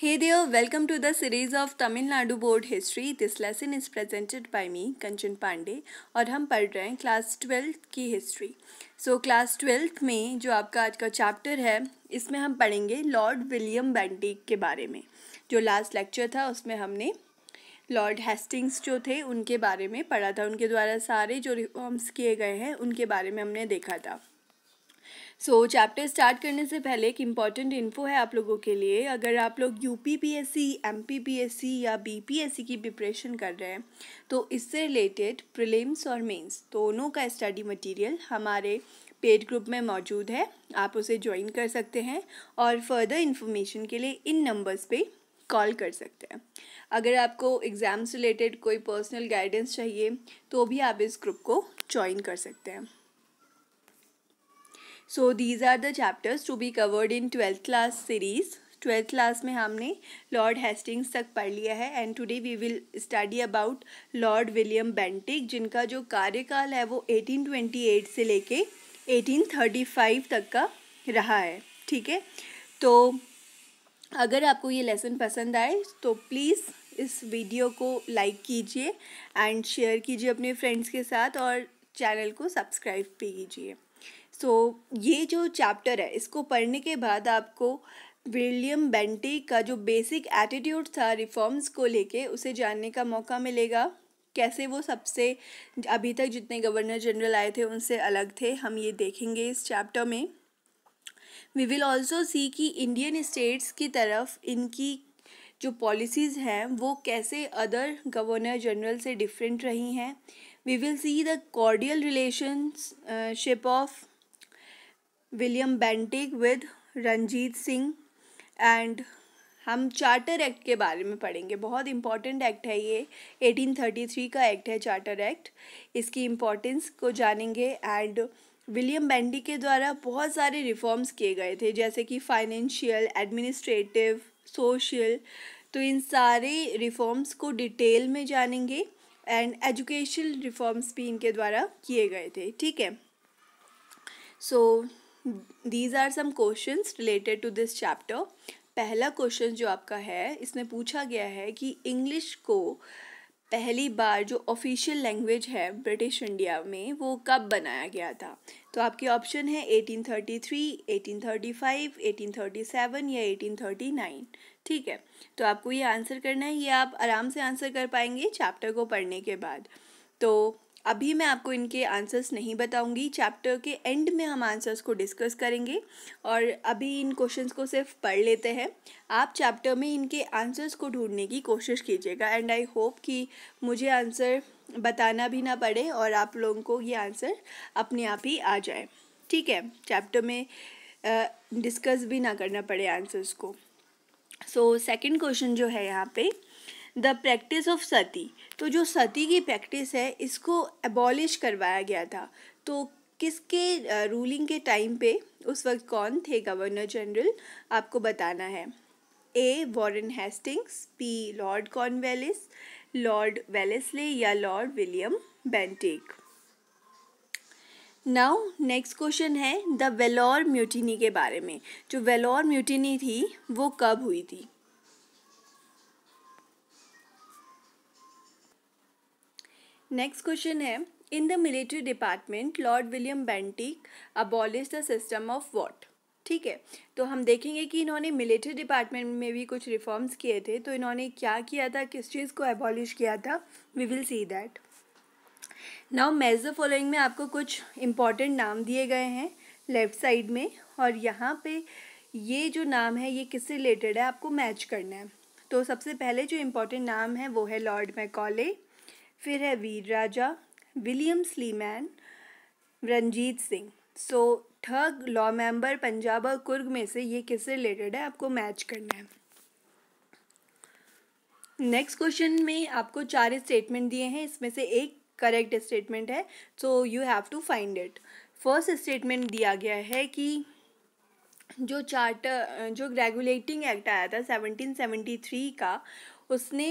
Hey there, welcome to the series of Tamil Nadu Board History. This lesson is presented by me, Kanchan Pandey, और हम पढ़ रहे हैं class twelfth की history so class twelfth में जो आपका आज का चैप्टर है इसमें हम पढ़ेंगे लॉर्ड विलियम बैंडिक के बारे में जो लास्ट लेक्चर था उसमें हमने लॉर्ड हेस्टिंग्स जो थे उनके बारे में पढ़ा था उनके द्वारा सारे जो रिफॉर्म्स किए गए हैं उनके बारे में हमने देखा था सो so, चैप्टर स्टार्ट करने से पहले एक इम्पॉर्टेंट इन्फो है आप लोगों के लिए अगर आप लोग U P P S C M P P S C या बी पी एस सी की प्रिपरेशन कर रहे हैं तो इससे रिलेटेड प्रिलिम्स और मेंस दोनों का स्टडी मटेरियल हमारे पेड ग्रुप में मौजूद है आप उसे ज्वाइन कर सकते हैं और फर्दर इन्फॉर्मेशन के लिए इन नंबर्स पे कॉल कर सकते हैं अगर आपको एग्ज़ाम्स रिलेटेड कोई पर्सनल गाइडेंस चाहिए तो भी आप इस ग्रुप को ज्वाइन कर सकते हैं so these are the chapters to be covered in twelfth class series twelfth class में हमने लॉर्ड हेस्टिंग्स तक पढ़ लिया है and today we will study about lord William Bentinck जिनका जो कार्यकाल है वो 1828 से लेके 1835 तक का रहा है ठीक है तो अगर आपको ये लेसन पसंद आए तो प्लीज़ इस वीडियो को लाइक कीजिए एंड शेयर कीजिए अपने फ्रेंड्स के साथ और चैनल को सब्सक्राइब भी कीजिए सो so, ये जो चैप्टर है इसको पढ़ने के बाद आपको विलियम बेंटी का जो बेसिक एटीट्यूड था रिफॉर्म्स को लेके उसे जानने का मौका मिलेगा कैसे वो सबसे अभी तक जितने गवर्नर जनरल आए थे उनसे अलग थे हम ये देखेंगे इस चैप्टर में वी विल ऑल्सो सी कि इंडियन स्टेट्स की तरफ इनकी जो पॉलिसीज़ हैं वो कैसे अदर गवर्नर जनरल से डिफरेंट रही हैं we will see the cordial relationship of William Bentinck with Ranjit Singh and हम चार्टर एक्ट के बारे में पढ़ेंगे बहुत इम्पॉर्टेंट एक्ट है ये 1833 का एक्ट है चार्टर एक्ट इसकी इम्पोर्टेंस को जानेंगे एंड विलियम बेंडी के द्वारा बहुत सारे रिफॉर्म्स किए गए थे जैसे कि फाइनेंशियल एडमिनिस्ट्रेटिव सोशल तो इन सारे रिफॉर्म्स को डिटेल में जानेंगे एंड एजुकेशनल रिफॉर्म्स भी इनके द्वारा किए गए थे ठीक है so so, these are some question related to this chapter पहला क्वेश्चन जो आपका है इसमें पूछा गया है कि इंग्लिश को पहली बार जो ऑफिशियल लैंग्वेज है ब्रिटिश इंडिया में वो कब बनाया गया था तो आपके ऑप्शन है 1833, 1835, 1837 या 1839 ठीक है तो आपको ये आंसर करना है ये आप आराम से आंसर कर पाएंगे चैप्टर को पढ़ने के बाद तो अभी मैं आपको इनके आंसर्स नहीं बताऊंगी चैप्टर के एंड में हम आंसर्स को डिस्कस करेंगे और अभी इन क्वेश्चंस को सिर्फ पढ़ लेते हैं आप चैप्टर में इनके आंसर्स को ढूंढने की कोशिश कीजिएगा एंड आई होप कि मुझे आंसर बताना भी ना पड़े और आप लोगों को ये आंसर अपने आप ही आ जाए ठीक है चैप्टर में डिस्कस uh, भी ना करना पड़े आंसर्स को सो सेकेंड क्वेश्चन जो है यहाँ पर द प्रैक्टिस ऑफ सती तो जो सती की प्रैक्टिस है इसको एबॉलिश करवाया गया था तो किसके रूलिंग के टाइम पे उस वक्त कौन थे गवर्नर जनरल आपको बताना है A Warren Hastings B lord Cornwallis lord Wellesley या lord William Bentinck now next question है द वेलोर म्यूटिनी के बारे में जो वेलोर म्यूटिनी थी वो कब हुई थी नेक्स्ट क्वेश्चन है in the military department lord William Bentinck abolish the system of what ठीक है तो हम देखेंगे कि इन्होंने मिलिट्री डिपार्टमेंट में भी कुछ रिफॉर्म्स किए थे तो इन्होंने क्या किया था किस चीज़ को एबॉलिश किया था we will see that now the following में आपको कुछ इम्पॉर्टेंट नाम दिए गए हैं लेफ्ट साइड में और यहाँ पे ये जो नाम है ये किससे रिलेटेड है आपको मैच करना है तो सबसे पहले जो इम्पोर्टेंट नाम है वो है लॉर्ड मैकॉले फिर है Veer Raja William Sleeman Ranjit Singh so thug law member Punjab और कुर्ग में से ये किससे रिलेटेड है आपको मैच करना है नेक्स्ट क्वेश्चन में आपको चार स्टेटमेंट दिए हैं इसमें से एक करेक्ट स्टेटमेंट है so you have to find it first statement दिया गया है कि जो चार्टर जो रेगुलेटिंग एक्ट आया था 1773 का उसने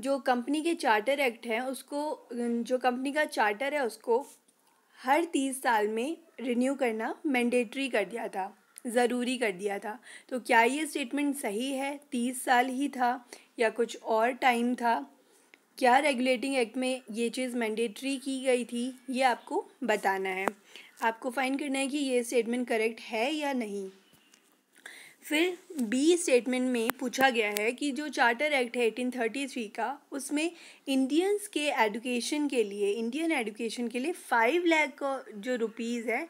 जो कंपनी के चार्टर एक्ट हैं उसको जो कंपनी का चार्टर है उसको हर तीस साल में रिन्यू करना मैंडेटरी कर दिया था ज़रूरी कर दिया था तो क्या ये स्टेटमेंट सही है तीस साल ही था या कुछ और टाइम था क्या रेगुलेटिंग एक्ट में ये चीज़ मैंडेटरी की गई थी ये आपको बताना है आपको फाइन करना है कि ये स्टेटमेंट करेक्ट है या नहीं फिर बी स्टेटमेंट में पूछा गया है कि जो चार्टर एक्ट है एटीन थर्टी थ्री का उसमें इंडियंस के एडुकेशन के लिए इंडियन एडुकेशन के लिए फाइव लाख जो रुपीज़ है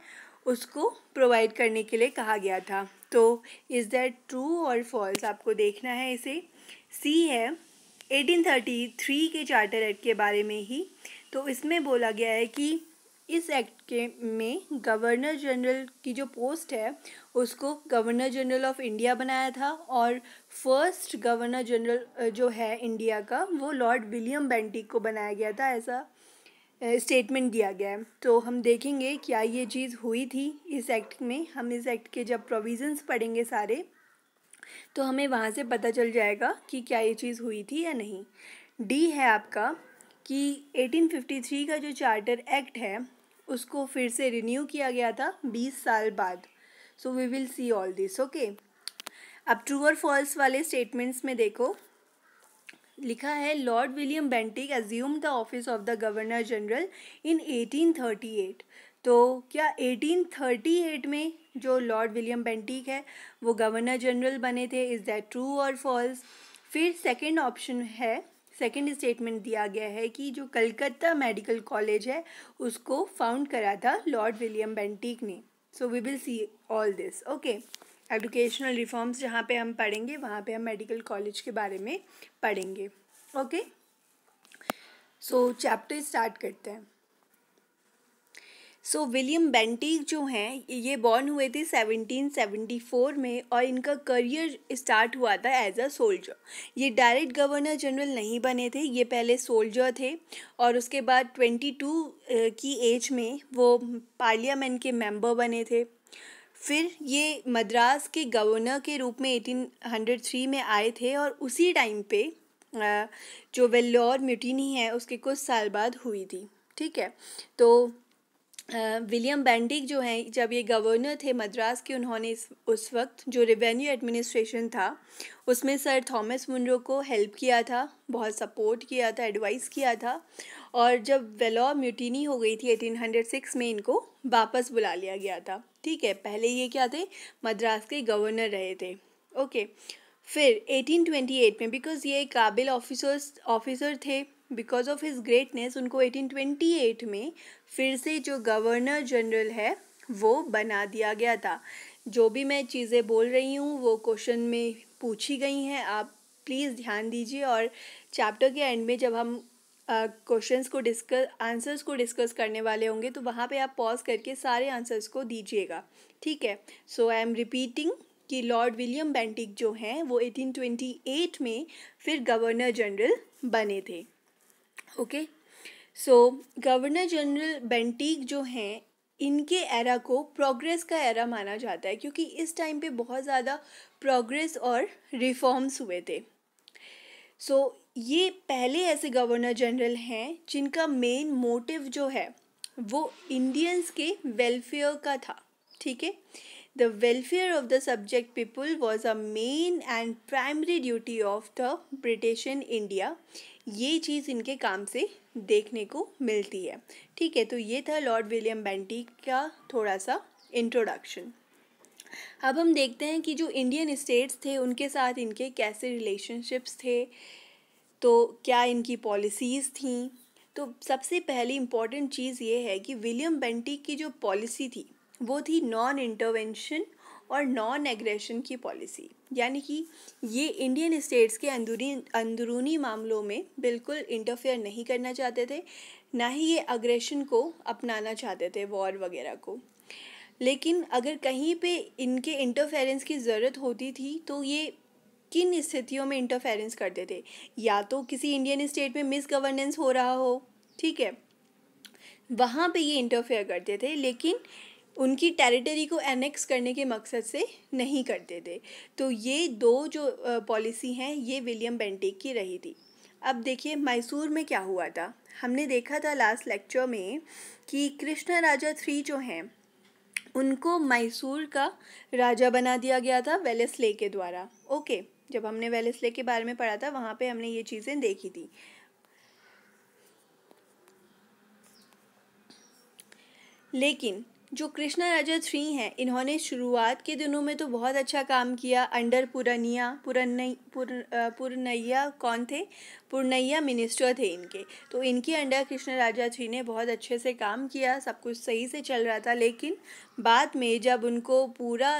उसको प्रोवाइड करने के लिए कहा गया था तो इज़ दैट ट्रू और फॉल्स आपको देखना है इसे सी है एटीन थर्टी थ्री के चार्टर एक्ट के बारे में ही तो इसमें बोला गया है कि इस एक्ट के में गवर्नर जनरल की जो पोस्ट है उसको गवर्नर जनरल ऑफ इंडिया बनाया था और फर्स्ट गवर्नर जनरल जो है इंडिया का वो लॉर्ड विलियम बेंटिक को बनाया गया था ऐसा स्टेटमेंट दिया गया है तो हम देखेंगे क्या ये चीज़ हुई थी इस एक्ट में हम इस एक्ट के जब प्रोविजंस पढ़ेंगे सारे तो हमें वहाँ से पता चल जाएगा कि क्या ये चीज़ हुई थी या नहीं डी है आपका कि 1853 का जो चार्टर एक्ट है उसको फिर से रिन्यू किया गया था 20 साल बाद so we will see all this okay अब ट्रू और फॉल्स वाले स्टेटमेंट्स में देखो लिखा है lord William Bentinck assume the office of the governor general in 1838 तो क्या 1838 में जो लॉर्ड विलियम बेंटिक है वो गवर्नर जनरल बने थे इज़ दैट ट्रू और फॉल्स फिर सेकंड ऑप्शन है सेकेंड स्टेटमेंट दिया गया है कि जो कलकत्ता मेडिकल कॉलेज है उसको फाउंड करा था लॉर्ड विलियम बेंटिक ने so we will see all this okay educational reforms जहाँ पे हम पढ़ेंगे वहाँ पे हम मेडिकल कॉलेज के बारे में पढ़ेंगे ओके सो चैप्टर स्टार्ट करते हैं सो विलियम बेंटिक जो हैं ये बॉर्न हुए थे 1774 में और इनका करियर स्टार्ट हुआ था एज अ सोल्जर ये डायरेक्ट गवर्नर जनरल नहीं बने थे ये पहले सोल्जर थे और उसके बाद 22 की एज में वो पार्लियामेंट के मेंबर बने थे फिर ये मद्रास के गवर्नर के रूप में 1803 में आए थे और उसी टाइम पे जो वेल्लोर म्यूटिनी है उसके कुछ साल बाद हुई थी ठीक है तो विलियम बैंडिक जो हैं जब ये गवर्नर थे मद्रास के उन्होंने इस उस वक्त जो रेवेन्यू एडमिनिस्ट्रेशन था उसमें सर थॉमस मुनरो को हेल्प किया था बहुत सपोर्ट किया था एडवाइस किया था और जब वेलॉ म्यूटिनी हो गई थी 1806 में इनको वापस बुला लिया गया था ठीक है पहले ये क्या थे मद्रास के गवर्नर रहे थे ओके फिर 1828 में बिकॉज़ ये काबिल ऑफिसर्स ऑफिसर थे बिकॉज ऑफ हिज ग्रेटनेस उनको 1828 में फिर से जो गवर्नर जनरल है वो बना दिया गया था जो भी मैं चीज़ें बोल रही हूँ वो क्वेश्चन में पूछी गई हैं आप प्लीज़ ध्यान दीजिए और चैप्टर के एंड में जब हम क्वेश्चंस uh, को डिस्कस आंसर्स को डिस्कस करने वाले होंगे तो वहाँ पे आप पॉज करके सारे आंसर्स को दीजिएगा ठीक है सो आई एम रिपीटिंग कि लॉर्ड विलियम बेंटिक जो हैं वो 1828 में फिर गवर्नर जनरल बने थे okay so governor general Bentinck जो हैं इनके एरा को प्रोग्रेस का एरा माना जाता है क्योंकि इस टाइम पे बहुत ज़्यादा प्रोग्रेस और रिफॉर्म्स हुए थे सो so, ये पहले ऐसे गवर्नर जनरल हैं जिनका मेन मोटिव जो है वो इंडियंस के वेलफेयर का था ठीक है The welfare of the subject people was a main and primary duty of the British in India. ये चीज़ इनके काम से देखने को मिलती है ठीक है तो ये था लॉर्ड विलियम बेंटी का थोड़ा सा इंट्रोडक्शन अब हम देखते हैं कि जो इंडियन स्टेट्स थे उनके साथ इनके कैसे रिलेशनशिप्स थे तो क्या इनकी पॉलिसीज़ थी तो सबसे पहली इम्पॉर्टेंट चीज़ ये है कि विलियम बेंटी की जो पॉलिसी थी वो थी नॉन इंटरवेंशन और नॉन एग्रेशन की पॉलिसी यानी कि ये इंडियन स्टेट्स के अंदरूनी अंदरूनी मामलों में बिल्कुल इंटरफेयर नहीं करना चाहते थे ना ही ये अग्रेशन को अपनाना चाहते थे वॉर वगैरह को लेकिन अगर कहीं पे इनके इंटरफेरेंस की ज़रूरत होती थी तो ये किन स्थितियों में इंटरफेरेंस करते थे या तो किसी इंडियन स्टेट में मिस गवर्नेंस हो रहा हो ठीक है वहाँ पे ये इंटरफेयर करते थे लेकिन उनकी टेरिटरी को एनेक्स करने के मकसद से नहीं करते थे तो ये दो जो पॉलिसी हैं ये विलियम बेंटिक की रही थी अब देखिए मैसूर में क्या हुआ था हमने देखा था लास्ट लेक्चर में कि कृष्णा राजा थ्री जो हैं उनको मैसूर का राजा बना दिया गया था वेलेसले के द्वारा ओके जब हमने वेलेसले के बारे में पढ़ा था वहाँ पे हमने ये चीज़ें देखी थी लेकिन जो कृष्णा राजा थ्री हैं इन्होंने शुरुआत के दिनों में तो बहुत अच्छा काम किया अंडर पुरनिया पुरनई पुरनैया कौन थे पुरनैया मिनिस्टर थे इनके तो इनके अंडर कृष्णा राजा थ्री ने बहुत अच्छे से काम किया सब कुछ सही से चल रहा था लेकिन बाद में जब उनको पूरा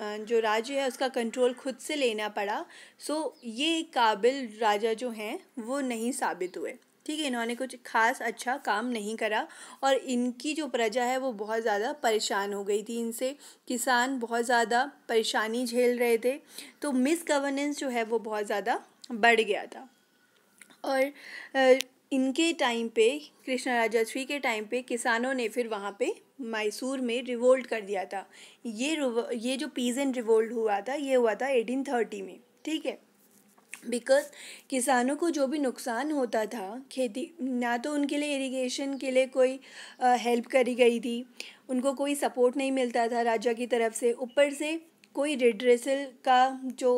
जो राज्य है उसका कंट्रोल खुद से लेना पड़ा सो ये काबिल राजा जो हैं वो नहीं साबित हुए ठीक है इन्होंने कुछ खास अच्छा काम नहीं करा और इनकी जो प्रजा है वो बहुत ज़्यादा परेशान हो गई थी इनसे किसान बहुत ज़्यादा परेशानी झेल रहे थे तो मिस गवर्नेंस जो है वो बहुत ज़्यादा बढ़ गया था और इनके टाइम पे कृष्णा राजस्वी के टाइम पे किसानों ने फिर वहाँ पे मैसूर में रिवोल्ट कर दिया था ये ये जो पीजेंट रिवोल्ट हुआ था ये हुआ था एटीन थर्टी में ठीक है बिकॉज किसानों को जो भी नुकसान होता था खेती ना तो उनके लिए इरिगेशन के लिए कोई हेल्प करी गई थी उनको कोई सपोर्ट नहीं मिलता था राजा की तरफ से ऊपर से कोई रिड्रेसल का जो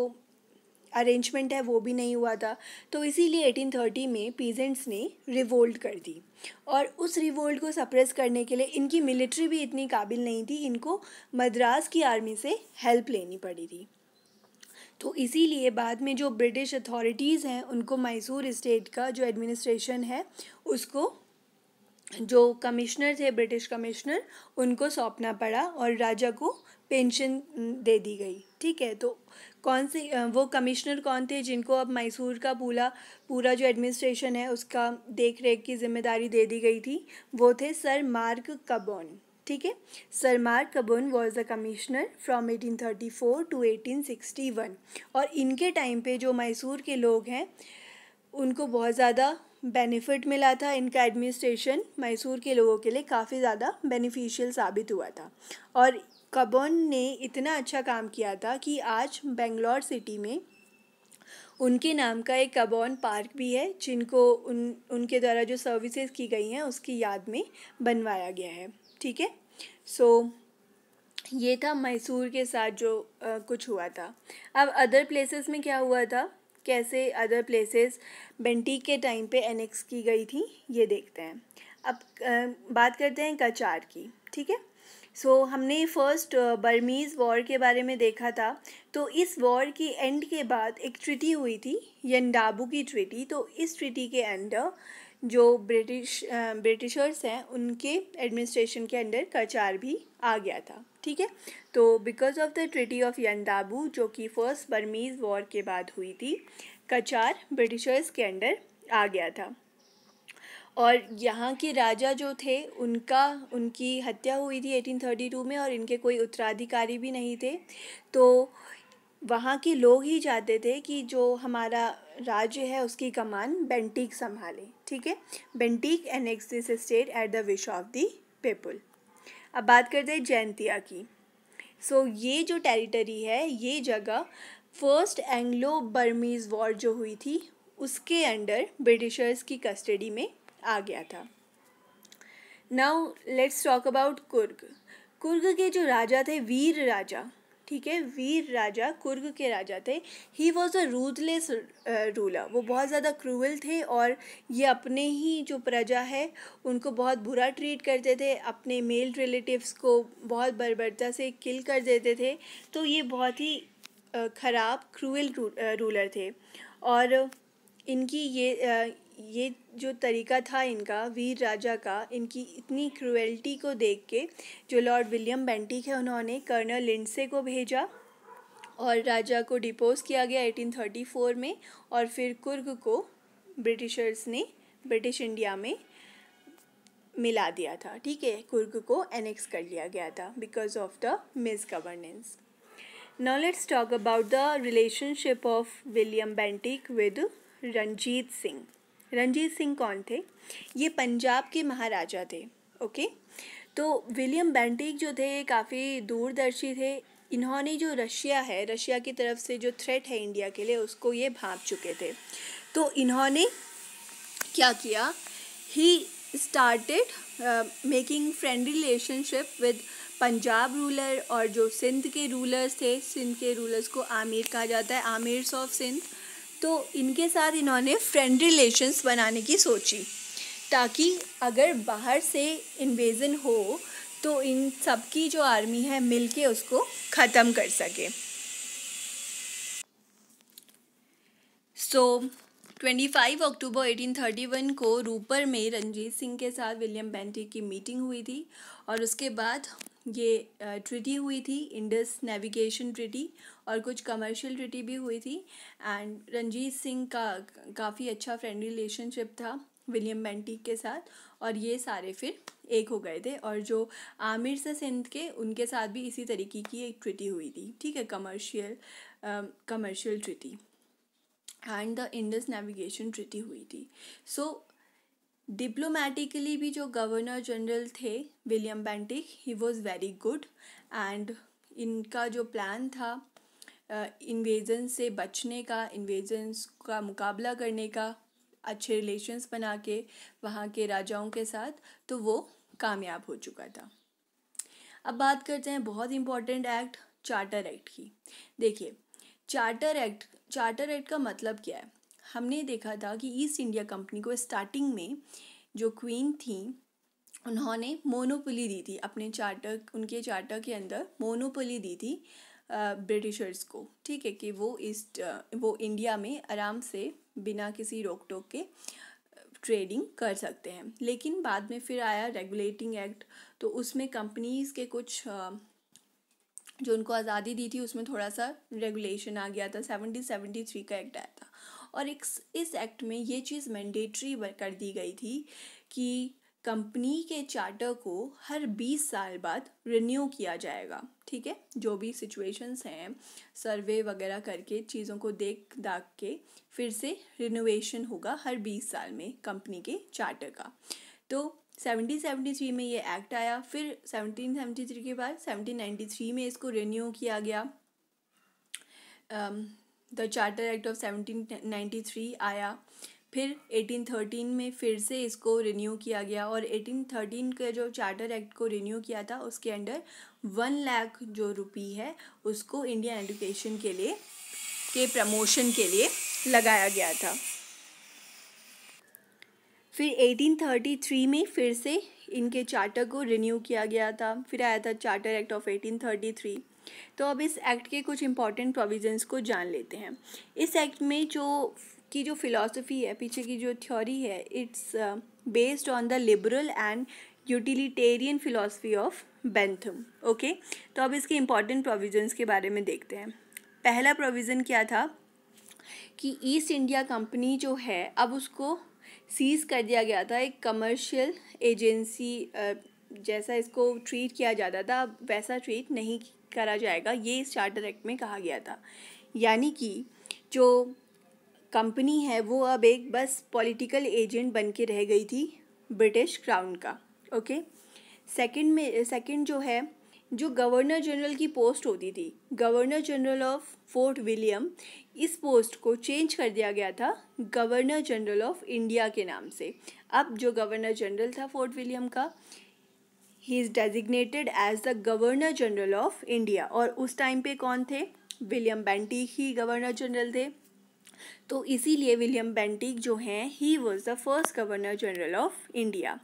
अरेंजमेंट है वो भी नहीं हुआ था तो इसीलिए 1830 में पीजेंट्स ने रिवोल्ट कर दी और उस रिवोल्ट को सप्रेस करने के लिए इनकी मिलिट्री भी इतनी काबिल नहीं थी इनको मद्रास की आर्मी से हेल्प लेनी पड़ी थी तो इसीलिए बाद में जो ब्रिटिश अथॉरिटीज़ हैं उनको मैसूर इस्टेट का जो एडमिनिस्ट्रेशन है उसको जो कमिश्नर थे ब्रिटिश कमिश्नर उनको सौंपना पड़ा और राजा को पेंशन दे दी गई ठीक है तो कौन से वो कमिश्नर कौन थे जिनको अब मैसूर का पूरा पूरा जो एडमिनिस्ट्रेशन है उसका देख रेख की जिम्मेदारी दे दी गई थी वो थे सर मार्क कबोन ठीक है sir Mark Cubbon was a commissioner from 1834 to 1861 और इनके टाइम पे जो मैसूर के लोग हैं उनको बहुत ज़्यादा बेनिफिट मिला था इनका एडमिनिस्ट्रेशन मैसूर के लोगों के लिए काफ़ी ज़्यादा बेनिफिशियल साबित हुआ था और कबन ने इतना अच्छा काम किया था कि आज बेंगलोर सिटी में उनके नाम का एक कबौन पार्क भी है जिनको उन उनके द्वारा जो सर्विसेज की गई हैं उसकी याद में बनवाया गया है ठीक है सो ये था मैसूर के साथ जो आ, कुछ हुआ था अब अदर प्लेसेस में क्या हुआ था कैसे अदर प्लेसेस बेंटी के टाइम पे एनेक्स की गई थी ये देखते हैं अब आ, बात करते हैं कचार की ठीक है सो so, हमने फर्स्ट बर्मीज़ वॉर के बारे में देखा था तो इस वॉर की एंड के बाद एक ट्रिटी हुई थी यंडाबू की ट्रिटी तो इस ट्रिटी के अंडर जो ब्रिटिश ब्रिटिशर्स uh, हैं उनके एडमिनिस्ट्रेशन के अंडर कचार भी आ गया था ठीक है तो because of the treaty of Yandabo जो कि फ़र्स्ट बर्मीज़ वॉर के बाद हुई थी कचार ब्रिटिशर्स के अंडर आ गया था और यहाँ के राजा जो थे उनका उनकी हत्या हुई थी 1832 में और इनके कोई उत्तराधिकारी भी नहीं थे तो वहाँ के लोग ही चाहते थे कि जो हमारा राज्य है उसकी कमान बेंटीक संभाले ठीक है Bentinck annex this state at the wish of the people अब बात करते हैं जयंतिया की सो so, ये जो टेरिटरी है ये जगह फर्स्ट एंग्लो बर्मीज़ वॉर जो हुई थी उसके अंडर ब्रिटिशर्स की कस्टडी में आ गया था now let's talk about Coorg Coorg के जो राजा थे वीर राजा ठीक है वीर राजा कुर्ग के राजा थे he was a ruthless ruler वो बहुत ज़्यादा क्रूअल थे और ये अपने ही जो प्रजा है उनको बहुत बुरा ट्रीट करते थे अपने मेल रिलेटिव्स को बहुत बर्बरता से किल कर देते थे तो ये बहुत ही ख़राब क्रूअल रूलर थे और इनकी ये uh, ये जो तरीका था इनका वीर राजा का इनकी इतनी क्रुएल्टी को देख के जो लॉर्ड विलियम बेंटिक है उन्होंने कर्नल लिंडसे को भेजा और राजा को डिपोज किया गया 1834 में और फिर कुर्ग को ब्रिटिशर्स ने ब्रिटिश इंडिया में मिला दिया था ठीक है कुर्ग को एनेक्स कर लिया गया था because of the misgovernance now let's talk about the relationship of William Bentinck with Ranjit Singh Ranjit Singh कौन थे ये पंजाब के महाराजा थे ओके तो विलियम बेंटिक जो थे काफ़ी दूरदर्शी थे इन्होंने जो रशिया है रशिया की तरफ से जो थ्रेट है इंडिया के लिए उसको ये भाप चुके थे तो इन्होंने क्या किया he started making friendly relationship with Punjab ruler और जो सिंध के रूलर्स थे सिंध के रूलर्स को आमिर कहा जाता है आमिर्स ऑफ सिंध तो इनके साथ इन्होंने फ्रेंड रिलेशंस बनाने की सोची ताकि अगर बाहर से इन्वेज़न हो तो इन सबकी जो आर्मी है मिलके उसको ख़त्म कर सके so twenty five October eighteen thirty one को रूपर में रंजीत सिंह के साथ विलियम बेंटी की मीटिंग हुई थी और उसके बाद ये ट्रिटी हुई थी इंडस नेविगेशन ट्रिटी और कुछ कमर्शियल ट्रिटी भी हुई थी एंड रंजीत सिंह का काफ़ी अच्छा फ्रेंडली रिलेशनशिप था विलियम बेंटी के साथ और ये सारे फिर एक हो गए थे और जो आमिर से सिंध के उनके साथ भी इसी तरीके की एक ट्रिटी हुई थी ठीक है commercial commercial treaty and the Indus navigation treaty हुई थी सो so, डिप्लोमेटिकली भी जो गवर्नर जनरल थे William Bentinck he was very good and इनका जो प्लान था इन्वेजन से बचने का इन्वेजन्स का मुकाबला करने का अच्छे रिलेशन्स बना के वहाँ के राजाओं के साथ तो वो कामयाब हो चुका था अब बात करते हैं बहुत इम्पॉर्टेंट एक्ट चार्टर एक्ट की देखिए चार्टर एक्ट चार्टर एक्ट का मतलब क्या है हमने देखा था कि ईस्ट इंडिया कंपनी को स्टार्टिंग में जो क्वीन थी उन्होंने मोनोपोली दी थी अपने चार्टर उनके चार्टर के अंदर मोनोपोली दी थी ब्रिटिशर्स को ठीक है कि वो ईस्ट वो इंडिया में आराम से बिना किसी रोक टोक के ट्रेडिंग कर सकते हैं लेकिन बाद में फिर आया रेगुलेटिंग एक्ट तो उसमें कंपनीज़ के कुछ जो उनको आज़ादी दी थी उसमें थोड़ा सा रेगुलेशन आ गया था सेवनटीन सेवेंटी थ्री का एक्ट आया था और एक इस एक्ट में ये चीज़ मैंडेटरी कर दी गई थी कि कंपनी के चार्टर को हर बीस साल बाद रिन्यू किया जाएगा ठीक है जो भी सिचुएशंस हैं सर्वे वगैरह करके चीज़ों को देख दाख के फिर से रिनोवेशन होगा हर बीस साल में कंपनी के चार्टर का तो सेवनटीन सेवेंटी थ्री में ये एक्ट आया फिर सेवनटीन सेवेंटी थ्री के बाद सेवनटीन नाइन्टी थ्री में इसको रिन्यू किया गया the charter act of seventeen ninety three आया फिर 1813 में फिर से इसको रिन्यू किया गया और 1813 के जो चार्टर एक्ट को रिन्यू किया था उसके अंडर वन लाख जो रुपी है उसको इंडियन एडुकेशन के लिए के प्रमोशन के लिए लगाया गया था फिर 1833 में फिर से इनके चार्टर को रिन्यू किया गया था फिर आया था चार्टर एक्ट ऑफ 1833 तो अब इस एक्ट के कुछ इम्पॉर्टेंट प्रोविजंस को जान लेते हैं इस एक्ट में जो की जो फिलॉसफी है पीछे की जो थ्योरी है it's based on the liberal and utilitarian philosophy of Bentham okay तो अब इसके इम्पॉर्टेंट प्रोविजंस के बारे में देखते हैं पहला प्रोविज़न क्या था कि ईस्ट इंडिया कंपनी जो है अब उसको सीज़ कर दिया गया था एक कमर्शियल एजेंसी uh, जैसा इसको ट्रीट किया जाता था वैसा ट्रीट नहीं करा जाएगा ये इस चार्टर एक्ट में कहा गया था यानी कि जो कंपनी है वो अब एक बस पॉलिटिकल एजेंट बन के रह गई थी ब्रिटिश क्राउन का ओके सेकंड में सेकंड जो है जो गवर्नर जनरल की पोस्ट होती थी governor general of Fort William इस पोस्ट को चेंज कर दिया गया था गवर्नर जनरल ऑफ इंडिया के नाम से अब जो गवर्नर जनरल था फोर्ट विलियम का he is designated as the governor general of India और उस टाइम पे कौन थे William Bentinck he governor general थे तो इसीलिए विलियम बेंटिक जो हैं he was the first governor general of India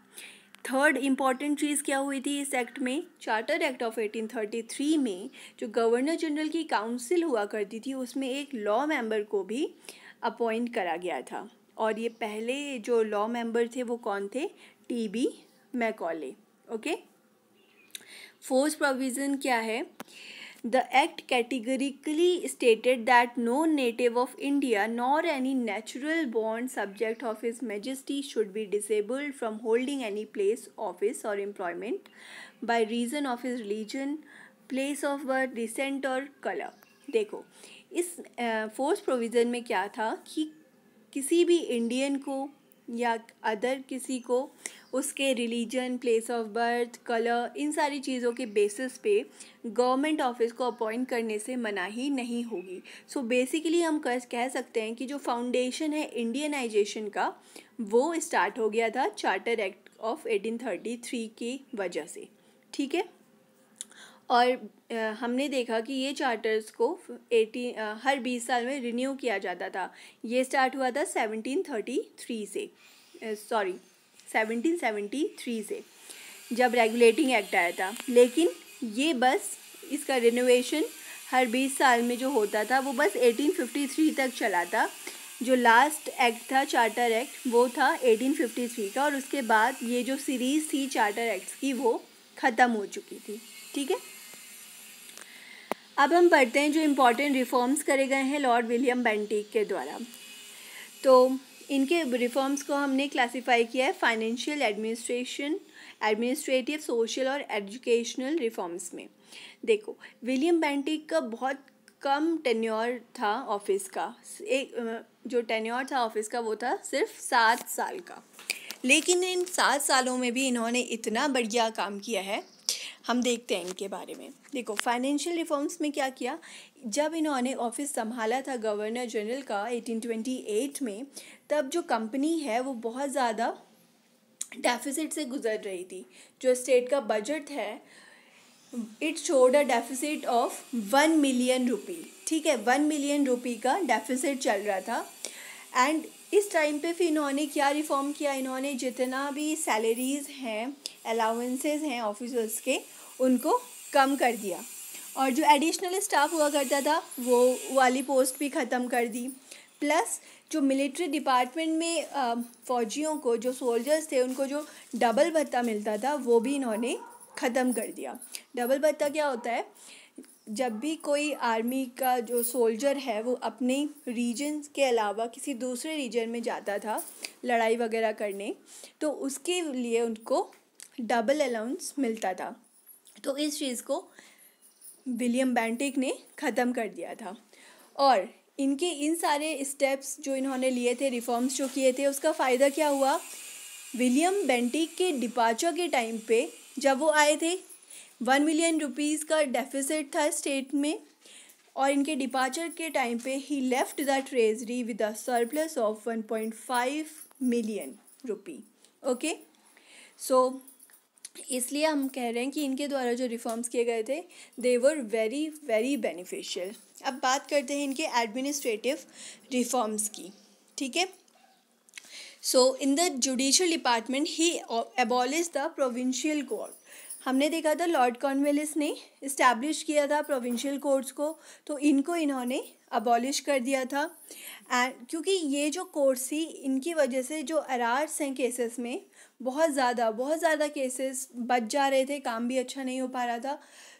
third important चीज़ क्या हुई थी इस एक्ट में चार्टर एक्ट ऑफ 1833 में जो गवर्नर जनरल की काउंसिल हुआ करती थी उसमें एक लॉ मेंबर को भी अपॉइंट करा गया था और ये पहले जो लॉ मेंबर थे वो कौन थे T B Macaulay okay fourth provision क्या है The Act categorically stated that no native of India nor any natural born subject of His Majesty should be disabled from holding any place, office, or employment by reason of his religion, place of birth, descent, or color. देखो इस fourth uh, provision में क्या था कि किसी भी Indian को या अदर किसी को uh, उसके religion place of birth colour इन सारी चीज़ों के बेसिस पे गवर्नमेंट ऑफिस को अपॉइंट करने से मनाही नहीं होगी सो so बेसिकली हम कह कह सकते हैं कि जो फाउंडेशन है इंडियनाइजेशन का वो स्टार्ट हो गया था चार्टर एक्ट ऑफ 1833 की वजह से ठीक है और हमने देखा कि ये चार्टर्स को एटी हर बीस साल में रिन्यू किया जाता था ये स्टार्ट हुआ था सेवनटीन थर्टी थ्री से सॉरी 1773 से जब रेगुलेटिंग एक्ट आया था लेकिन ये बस इसका रिनोवेशन हर 20 साल में जो होता था वो बस 1853 तक चला था जो लास्ट एक्ट था चार्टर एक्ट वो था 1853 का और उसके बाद ये जो सीरीज़ थी चार्टर एक्ट्स की वो ख़त्म हो चुकी थी ठीक है अब हम पढ़ते हैं जो इम्पोर्टेंट रिफॉर्म्स करे गए हैं लॉर्ड विलियम बेंटिक के द्वारा तो इनके रिफॉर्म्स को हमने क्लासिफाई किया है फाइनेंशियल एडमिनिस्ट्रेशन एडमिनिस्ट्रेटिव सोशल और एजुकेशनल रिफॉर्म्स में देखो विलियम बैंटिक का बहुत कम टेन्योर था ऑफिस का एक जो टेन्योर था ऑफिस का वो था सिर्फ सात साल का लेकिन इन सात सालों में भी इन्होंने इतना बढ़िया काम किया है हम देखते हैं इनके बारे में देखो फाइनेंशियल रिफॉर्म्स में क्या किया जब इन्होंने ऑफिस संभाला था गवर्नर जनरल का 1828 में तब जो कंपनी है वो बहुत ज़्यादा डेफिसिट से गुजर रही थी जो स्टेट का बजट है it showed a deficit of one million rupee ठीक है वन मिलियन रुपी का डेफिसिट चल रहा था एंड इस टाइम पे फिर इन्होंने क्या रिफॉर्म किया इन्होंने जितना भी सैलरीज हैं अलाउंसेस हैं ऑफिसर्स के उनको कम कर दिया और जो एडिशनल स्टाफ हुआ करता था वो वाली पोस्ट भी ख़त्म कर दी प्लस जो मिलिट्री डिपार्टमेंट में फ़ौजियों को जो सोल्जर्स थे उनको जो डबल भत्ता मिलता था वो भी इन्होंने ख़त्म कर दिया डबल भत्ता क्या होता है जब भी कोई आर्मी का जो सोल्जर है वो अपने रीजन के अलावा किसी दूसरे रीजन में जाता था लड़ाई वगैरह करने तो उसके लिए उनको डबल अलाउंस मिलता था तो इस चीज़ को विलियम बैंटिक ने ख़त्म कर दिया था और इनके इन सारे स्टेप्स जो इन्होंने लिए थे रिफॉर्म्स जो किए थे उसका फ़ायदा क्या हुआ विलियम बेंटिक के डिपार्चर के टाइम पे जब वो आए थे वन मिलियन रुपीज़ का डेफिसिट था स्टेट में और इनके डिपार्चर के टाइम पे he left the treasury with a surplus of one point five million rupee okay so इसलिए हम कह रहे हैं कि इनके द्वारा जो रिफॉर्म्स किए गए थे they were very very beneficial अब बात करते हैं इनके एडमिनिस्ट्रेटिव रिफॉर्म्स की ठीक है so in the judicial department he abolish the provincial court हमने देखा था लॉर्ड कॉर्नवेलिस ने इस्टेब्लिश किया था प्रोविंशियल कोर्ट्स को तो इनको इन्होंने अबॉलिश कर दिया था एंड क्योंकि ये जो कोर्ट्स थी इनकी वजह से जो अरार्स हैं केसेस में बहुत ज़्यादा बहुत ज़्यादा केसेस बच जा रहे थे काम भी अच्छा नहीं हो पा रहा था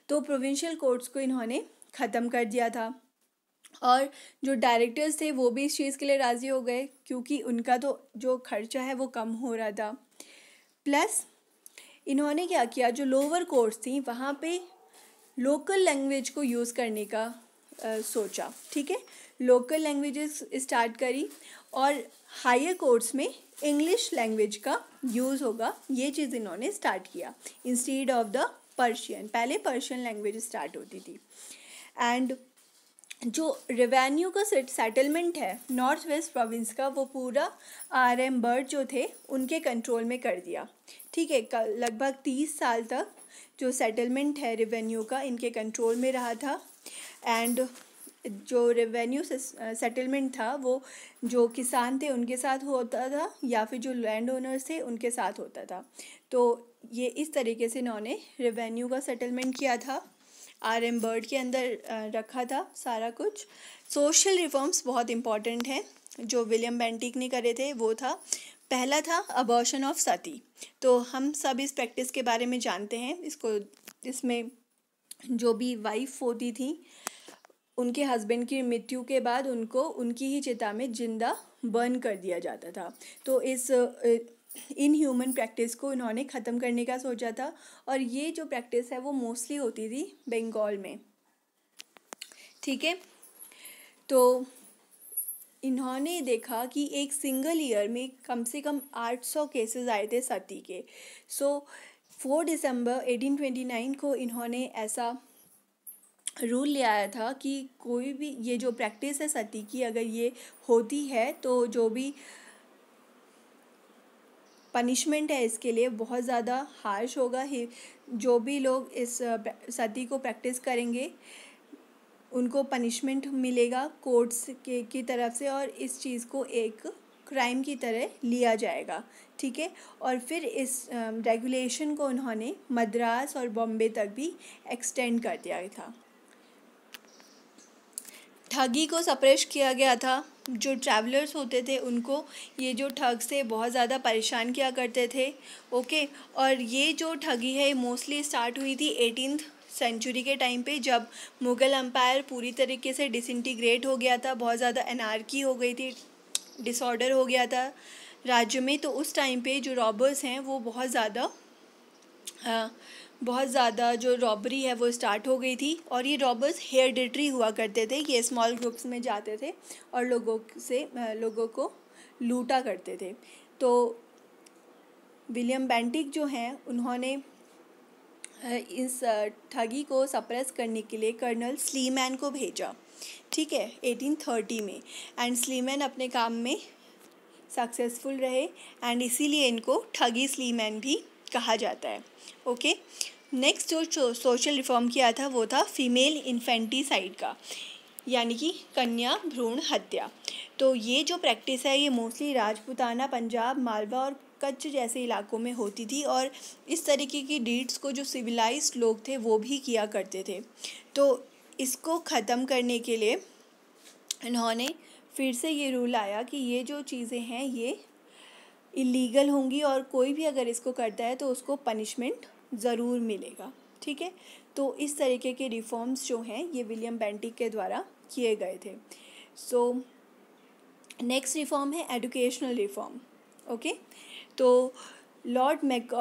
तो प्रोविंशियल कोर्ट्स को इन्होंने ख़त्म कर दिया था और जो डायरेक्टर्स थे वो भी इस चीज़ के लिए राज़ी हो गए क्योंकि उनका तो जो खर्चा है वो कम हो रहा था प्लस इन्होंने क्या किया जो लोअर कोर्ट्स थी वहाँ पे लोकल लैंग्वेज को यूज़ करने का आ, सोचा ठीक है लोकल लैंग्वेजेस स्टार्ट करी और हायर कोर्ट्स में इंग्लिश लैंग्वेज का यूज़ होगा ये चीज़ इन्होंने स्टार्ट किया इंस्टीड ऑफ द पर्शियन पहले पर्शियन लैंग्वेज स्टार्ट होती थी एंड जो रेवेन्यू का सेटलमेंट है नॉर्थ वेस्ट प्रोविंस का वो पूरा आर एम बर्ड जो थे उनके कंट्रोल में कर दिया ठीक है लगभग तीस साल तक जो सेटलमेंट है रेवेन्यू का इनके कंट्रोल में रहा था एंड जो रेवेन्यू सेटलमेंट uh, था वो जो किसान थे उनके साथ होता था या फिर जो लैंड ओनर्स थे उनके साथ होता था तो ये इस तरीके से इन्होंने रेवेन्यू का सेटलमेंट किया था आर एम बर्ड के अंदर uh, रखा था सारा कुछ सोशल रिफॉर्म्स बहुत इंपॉर्टेंट हैं जो विलियम बेंटिक ने करे थे वो था पहला था अबॉर्शन ऑफ सती तो हम सब इस प्रैक्टिस के बारे में जानते हैं इसको इसमें जो भी वाइफ होती थी उनके हस्बैंड की मृत्यु के बाद उनको उनकी ही चिता में जिंदा बर्न कर दिया जाता था तो इस इन ह्यूमन प्रैक्टिस को इन्होंने ख़त्म करने का सोचा था और ये जो प्रैक्टिस है वो मोस्टली होती थी बंगाल में ठीक है तो इन्होंने देखा कि एक सिंगल ईयर में कम से कम 800 केसेस आए थे सती के सो so, 4 दिसंबर 1829 को इन्होंने ऐसा रूल ले आया था कि कोई भी ये जो प्रैक्टिस है सती की अगर ये होती है तो जो भी पनिशमेंट है इसके लिए बहुत ज़्यादा हार्श होगा ही जो भी लोग इस सती को प्रैक्टिस करेंगे उनको पनिशमेंट मिलेगा कोर्ट्स के की तरफ से और इस चीज़ को एक क्राइम की तरह लिया जाएगा ठीक है और फिर इस रेगुलेशन को उन्होंने मद्रास और बॉम्बे तक भी एक्सटेंड कर दिया था ठगी को सप्रेश किया गया था जो ट्रैवलर्स होते थे उनको ये जो ठग से बहुत ज़्यादा परेशान किया करते थे ओके और ये जो ठगी है मोस्टली स्टार्ट हुई थी एटीनथ सेंचुरी के टाइम पे जब मुग़ल अम्पायर पूरी तरीके से डिसइंटीग्रेट हो गया था बहुत ज़्यादा एनार्की हो गई थी डिसऑर्डर हो गया था राज्य में तो उस टाइम पे जो रॉबर्स हैं वो बहुत ज़्यादा हाँ, बहुत ज़्यादा जो रॉबरी है वो स्टार्ट हो गई थी और ये रॉबर्स हेयर डिटरी हुआ करते थे ये स्मॉल ग्रुप्स में जाते थे और लोगों से लोगों को लूटा करते थे तो विलियम बैंटिक जो हैं उन्होंने इस ठगी को सप्रेस करने के लिए कर्नल स्लीमैन को भेजा ठीक है एटीन थर्टी में एंड स्लीमैन अपने काम में सक्सेसफुल रहे एंड इसीलिए इनको ठगी स्लीमैन भी कहा जाता है ओके नेक्स्ट जो सोशल रिफॉर्म किया था वो था फीमेल इन्फेंटिसाइड का यानी कि कन्या भ्रूण हत्या तो ये जो प्रैक्टिस है ये मोस्टली राजपुताना पंजाब मालवा और कच्छ जैसे इलाकों में होती थी और इस तरीके की डीड्स को जो सिविलाइज लोग थे वो भी किया करते थे तो इसको ख़त्म करने के लिए इन्होंने फिर से ये रूल आया कि ये जो चीज़ें हैं ये इलीगल होंगी और कोई भी अगर इसको करता है तो उसको पनिशमेंट ज़रूर मिलेगा ठीक है तो इस तरीके के रिफॉर्म्स जो हैं ये विलियम बेंटिक के द्वारा किए गए थे सो नेक्स्ट रिफॉर्म है एडुकेशनल रिफॉर्म ओके तो लॉर्ड मैक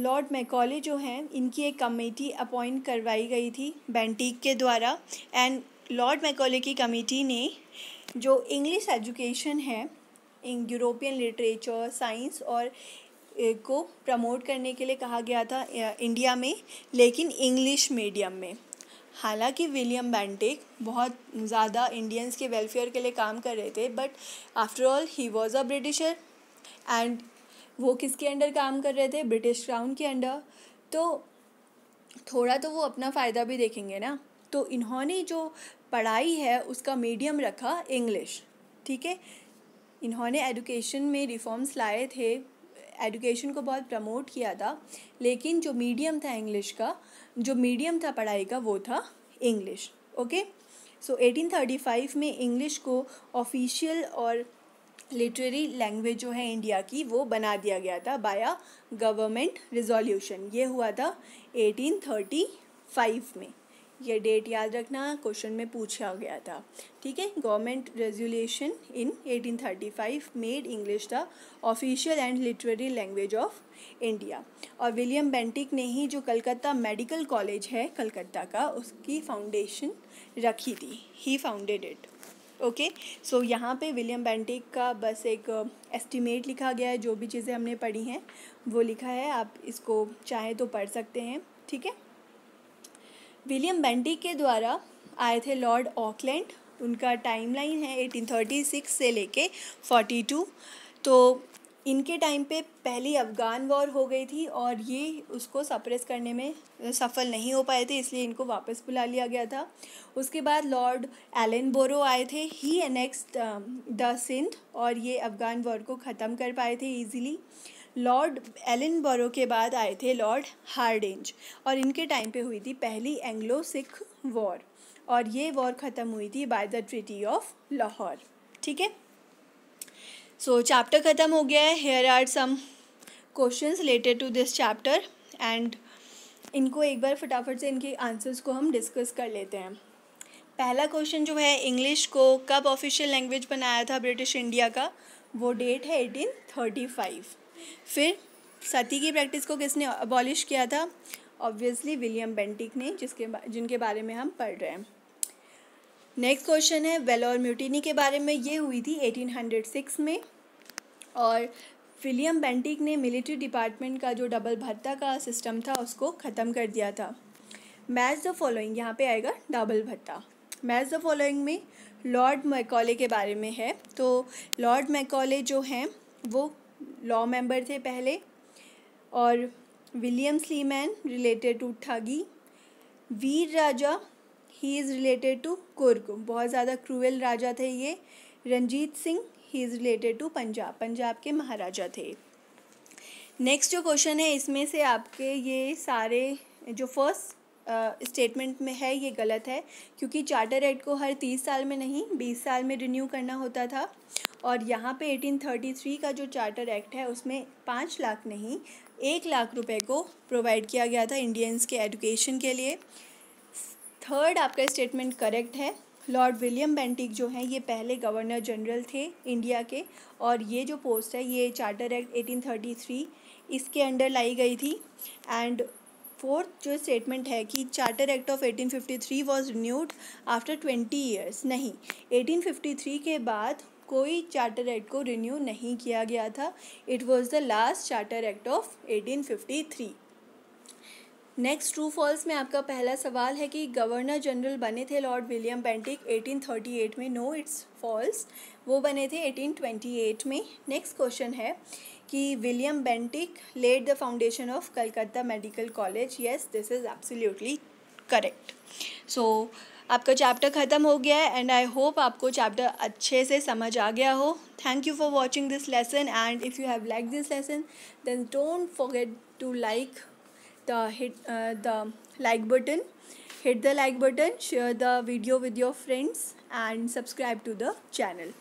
लॉर्ड मैकॉले जो हैं इनकी एक कमेटी अपॉइंट करवाई गई थी बेंटिक के द्वारा एंड लॉर्ड मैकॉले की कमेटी ने जो इंग्लिश एजुकेशन है यूरोपियन लिटरेचर साइंस और को प्रमोट करने के लिए कहा गया था इंडिया में लेकिन इंग्लिश मीडियम में हालांकि विलियम बैंटिक बहुत ज़्यादा इंडियंस के वेलफेयर के लिए काम कर रहे थे but after all he was a Britisher and वो किसके अंडर काम कर रहे थे ब्रिटिश क्राउन के अंडर तो थोड़ा तो वो अपना फ़ायदा भी देखेंगे ना तो इन्होंने जो पढ़ाई है उसका मीडियम रखा इंग्लिश ठीक है इन्होंने एजुकेशन में रिफॉर्म्स लाए थे एजुकेशन को बहुत प्रमोट किया था लेकिन जो मीडियम था इंग्लिश का जो मीडियम था पढ़ाई का वो था इंग्लिश ओके सो 1835 में इंग्लिश को ऑफिशियल और लिटरेरी लैंग्वेज जो है इंडिया की वो बना दिया गया था बाय गवर्नमेंट रिजोल्यूशन ये हुआ था 1835 में ये डेट याद रखना क्वेश्चन में पूछा गया था ठीक है government resolution in 1835 made English the official and literary language of India और विलियम बेंटिक ने ही जो कलकत्ता मेडिकल कॉलेज है कलकत्ता का उसकी फाउंडेशन रखी थी he founded it okay so यहाँ पे विलियम बेंटिक का बस एक एस्टिमेट uh, लिखा गया है जो भी चीज़ें हमने पढ़ी हैं वो लिखा है आप इसको चाहे तो पढ़ सकते हैं ठीक है विलियम बेंडी के द्वारा आए थे लॉर्ड ऑकलैंड उनका टाइमलाइन है 1836 से लेके 42 तो इनके टाइम पे पहली अफ़गान वॉर हो गई थी और ये उसको सप्रेस करने में सफल नहीं हो पाए थे इसलिए इनको वापस बुला लिया गया था उसके बाद लॉर्ड एलन बोरो आए थे ही एनेक्स्ट द सिंध और ये अफ़गान वॉर को ख़त्म कर पाए थे इजीली लॉर्ड एलिन बरो के बाद आए थे लॉर्ड हार्डेंज और इनके टाइम पे हुई थी पहली एंग्लो सिख वॉर और ये वॉर ख़त्म हुई थी by the treaty of Lahore ठीक है सो चैप्टर ख़त्म हो गया है here are some question related to this chapter and इनको एक बार फटाफट से इनके आंसर्स को हम डिस्कस कर लेते हैं पहला क्वेश्चन जो है इंग्लिश को कब ऑफिशियल लैंग्वेज बनाया था ब्रिटिश इंडिया का वो डेट है एटीन थर्टी फाइव फिर सती की प्रैक्टिस को किसने अबॉलिश किया था ऑब्वियसली विलियम बेंटिक ने जिसके जिनके बारे में हम पढ़ रहे हैं नेक्स्ट क्वेश्चन है वेलोर म्यूटिनी के बारे में ये हुई थी 1806 में और विलियम बेंटिक ने मिलिट्री डिपार्टमेंट का जो डबल भत्ता का सिस्टम था उसको ख़त्म कर दिया था मैच द फॉलोइंग यहाँ पे आएगा डबल भत्ता मैच द फॉलोइंग में लॉर्ड मैकॉले के बारे में है तो लॉर्ड मैकॉले जो हैं वो लॉ मेंबर थे पहले और William Sleeman related to thuggee Veer Raja he is related to Coorg बहुत ज़्यादा क्रूअल राजा थे ये Ranjit Singh he is related to Punjab Punjab के महाराजा थे नेक्स्ट जो क्वेश्चन है इसमें से आपके ये सारे जो फर्स्ट स्टेटमेंट में है ये गलत है क्योंकि चार्टर एक्ट को हर तीस साल में नहीं बीस साल में रिन्यू करना होता था और यहाँ पे 1833 का जो चार्टर एक्ट है उसमें पाँच लाख नहीं एक लाख रुपए को प्रोवाइड किया गया था इंडियंस के एजुकेशन के लिए थर्ड आपका स्टेटमेंट करेक्ट है लॉर्ड विलियम बेंटिक जो हैं ये पहले गवर्नर जनरल थे इंडिया के और ये जो पोस्ट है ये चार्टर एक्ट 1833 इसके अंडर लाई गई थी एंड फोर्थ जो स्टेटमेंट है कि charter act of 1853 was renewed after 20 years नहीं 1853 के बाद कोई चार्टर एक्ट को रिन्यू नहीं किया गया था it was the last charter act of 1853 next true false में आपका पहला सवाल है कि गवर्नर जनरल बने थे लॉर्ड विलियम बेंटिक 1838 में नो इट्स फॉल्स वो बने थे 1828 में नेक्स्ट क्वेश्चन है कि William Bentinck laid the foundation of Calcutta medical college yes this is absolutely correct so आपका चैप्टर ख़त्म हो गया है एंड आई होप आपको चैप्टर अच्छे से समझ आ गया हो thank you for watching this lesson and if you have like this lesson then don't forget to like the hit the like button hit the like button share the video with your friends and subscribe to the channel